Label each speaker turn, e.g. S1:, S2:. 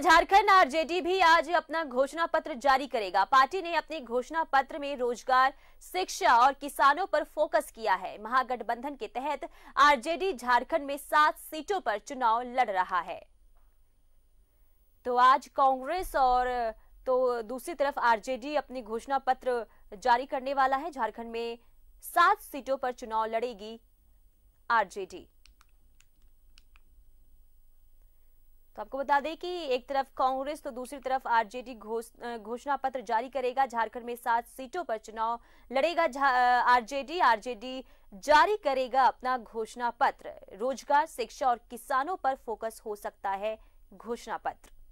S1: Jharkhand RJD भी आज अपना घोषणा पत्र जारी करेगा पार्टी ने अपने घोषणा पत्र में रोजगार शिक्षा और किसानों पर फोकस किया है महागठबंधन के तहत आरजेडी झारखंड में सात सीटों पर चुनाव लड़ रहा है तो आज कांग्रेस और तो दूसरी तरफ आरजेडी अपने घोषणा पत्र जारी करने वाला है झारखंड में सात सीटों पर चुनाव लड़ेगी आरजेडी तो आपको बता दें कि एक तरफ कांग्रेस तो दूसरी तरफ आरजेडी घोषणा पत्र जारी करेगा झारखंड में सात सीटों पर चुनाव लड़ेगा आरजेडी आरजेडी जारी करेगा अपना घोषणा पत्र रोजगार शिक्षा और किसानों पर फोकस हो सकता है घोषणा पत्र